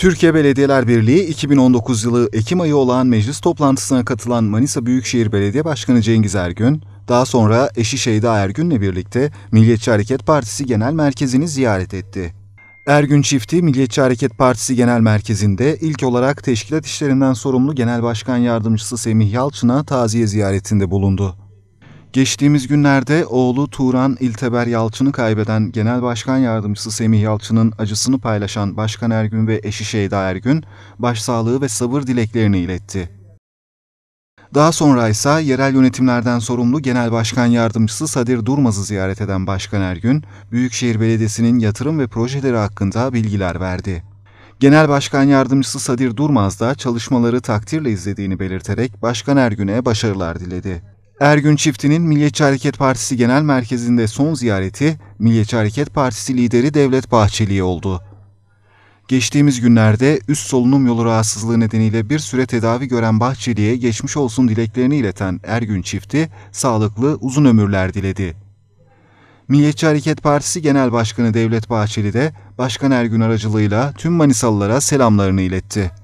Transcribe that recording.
Türkiye Belediyeler Birliği 2019 yılı Ekim ayı olan meclis toplantısına katılan Manisa Büyükşehir Belediye Başkanı Cengiz Ergün, daha sonra eşi Şeyda Ergün'le birlikte Milliyetçi Hareket Partisi Genel Merkezi'ni ziyaret etti. Ergün çifti Milliyetçi Hareket Partisi Genel Merkezi'nde ilk olarak teşkilat işlerinden sorumlu Genel Başkan Yardımcısı Semih Yalçın'a taziye ziyaretinde bulundu. Geçtiğimiz günlerde oğlu Turan İlteber Yalçın'ı kaybeden Genel Başkan Yardımcısı Semih Yalçın'ın acısını paylaşan Başkan Ergün ve eşi Şeyda Ergün, başsağlığı ve sabır dileklerini iletti. Daha sonra ise yerel yönetimlerden sorumlu Genel Başkan Yardımcısı Sadir Durmaz'ı ziyaret eden Başkan Ergün, Büyükşehir Belediyesi'nin yatırım ve projeleri hakkında bilgiler verdi. Genel Başkan Yardımcısı Sadir Durmaz da çalışmaları takdirle izlediğini belirterek Başkan Ergün'e başarılar diledi. Ergün çiftinin Milliyetçi Hareket Partisi Genel Merkezi'nde son ziyareti Milliyetçi Hareket Partisi lideri Devlet Bahçeli oldu. Geçtiğimiz günlerde üst solunum yolu rahatsızlığı nedeniyle bir süre tedavi gören Bahçeli'ye geçmiş olsun dileklerini ileten Ergün çifti sağlıklı uzun ömürler diledi. Milliyetçi Hareket Partisi Genel Başkanı Devlet Bahçeli de Başkan Ergün aracılığıyla tüm Manisalılara selamlarını iletti.